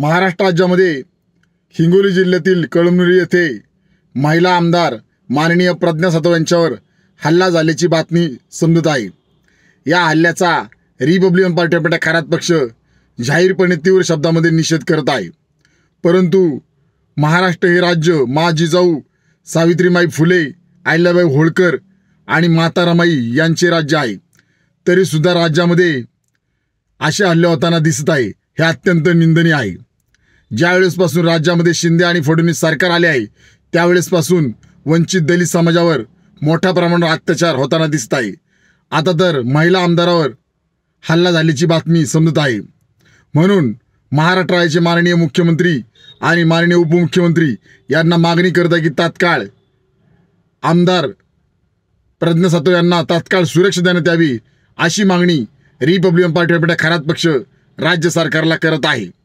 महाराष्ट्र राज्यामध्ये हिंगोली जिल्ह्यातील कळमनुरी येथे महिला आमदार माननीय प्रज्ञा सातव यांच्यावर हल्ला झाल्याची बातमी समजत आहे या हल्ल्याचा रिपब्लिकन पार्टी ऑफ खरात पक्ष जाहीरपणे तीव्र शब्दामध्ये निषेध करत आहे परंतु महाराष्ट्र हे राज्य मा जिजाऊ सावित्रीमाई फुले आहिल्याबाई होळकर आणि मातारामाई यांचे राज्य आहे तरीसुद्धा राज्यामध्ये असे हल्ले होताना दिसत आहे हे अत्यंत निंदनीय आहे ज्यावेळेसपासून राज्यामध्ये शिंदे आणि फडणवीस सरकार आले आहे त्यावेळेसपासून वंचित दलित समाजावर मोठ्या प्रमाणावर अत्याचार होताना दिसत आहे आता तर महिला आमदारावर हल्ला झाल्याची बातमी समजत आहे म्हणून महाराष्ट्राचे माननीय मुख्यमंत्री आणि माननीय उपमुख्यमंत्री यांना मागणी करत आहे की तात्काळ आमदार प्रज्ञा सातव यांना तात्काळ सुरक्षा देण्यात यावी अशी मागणी रिपब्लिकन पार्टी खरात पक्ष राज्य सरकारला करत आहे